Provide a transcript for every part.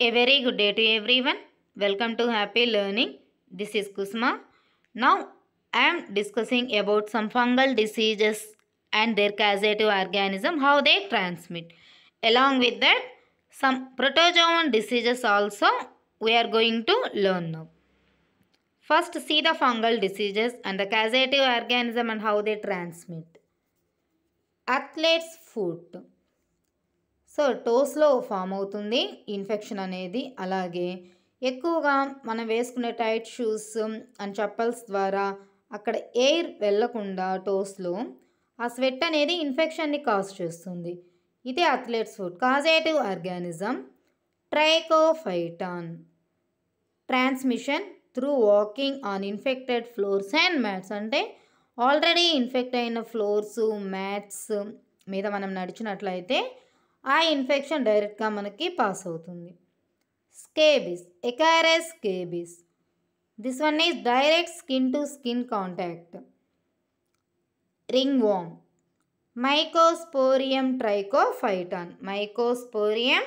A very good day to everyone. Welcome to Happy Learning. This is Kusma. Now I am discussing about some fungal diseases and their causative organism, how they transmit. Along with that, some protozoan diseases also we are going to learn now. First see the fungal diseases and the causative organism and how they transmit. Athlete's foot. So టోస్లో form అవుతుంది infection అనేది అలాగే ఎక్కువగా మనం వేసుకునే tight shoes and chappals ద్వారా అక్కడ air వెళ్లకుండా టోస్లో ఆ స్వెట్ అనేది ఇన్ఫెక్షన్ని కాజ్ చేస్తుంది ఇదే athlete's foot causative organism Trichophyton transmission through walking on infected floors and mats అంటే ఆల్రెడీ ఇన్ఫెక్ట్ అయిన ఫ్లోర్స్ మ్యాట్స్ మీద మనం నడిచినట్లయితే ఆ ఇన్ఫెక్షన్ డైరెక్ట్గా మనకి పాస్ అవుతుంది scabies acarus scabies this one is direct skin to skin contact ringworm Microsporum Trichophyton Microsporum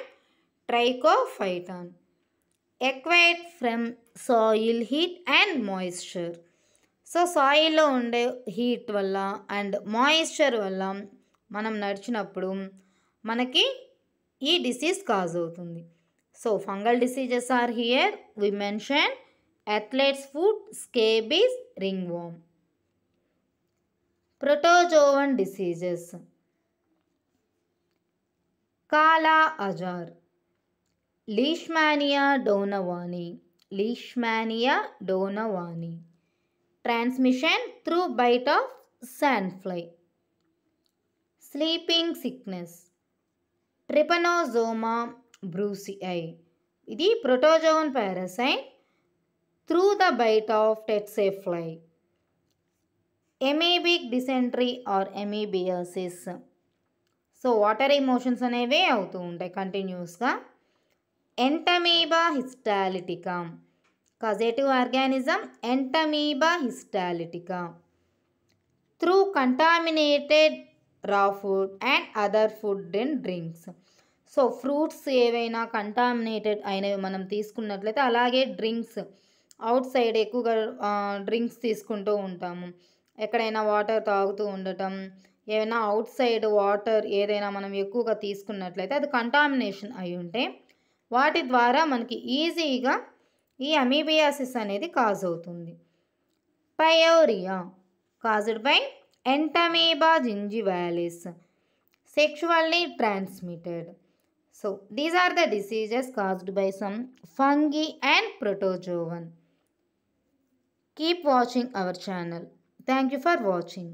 Trichophyton acquired from soil heat and moisture so సాయిల్లో ఉండే హీట్ వల్ల అండ్ మాయిశ్చర్ వల్ల మనం నడిచినప్పుడు మనకి ఈ డిసీజ్ కాజ్ అవుతుంది so fungal diseases are here we mention athlete's foot scabies ringworm protozoan diseases kala azar Leishmania donovani Leishmania donovani transmission through bite of sand fly sleeping sickness Trypanosoma brucei ఇది protozoan parasite through the bite of tsetse fly amoebic amoebic dysentery or amoebiasis so water emotions అనేవి అవుతూ ఉంటాయి కంటిన్యూస్గా Entamoeba histolytica causative organism Entamoeba histolytica through contaminated raw food and other food and drinks so fruits ఏవైనా contaminated అయినవి మనం తీసుకున్నట్లయితే అలాగే drinks outside ఎక్కువగా డ్రింక్స్ తీసుకుంటూ ఉంటాము ఎక్కడైనా వాటర్ తాగుతూ ఉండటం ఏమైనా అవుట్ సైడ్ వాటర్ ఏదైనా మనం ఎక్కువగా తీసుకున్నట్లయితే అది కంటామినేషన్ అయి ఉంటే వాటి ద్వారా మనకి ఈజీగా ఈ అమీబియాసిస్ అనేది కాజ్ అవుతుంది pyorrhoea caused by entamoeba gingivalis sexually transmitted. So, these are the diseases caused by some fungi and protozoan. Keep watching our channel. Thank you for watching.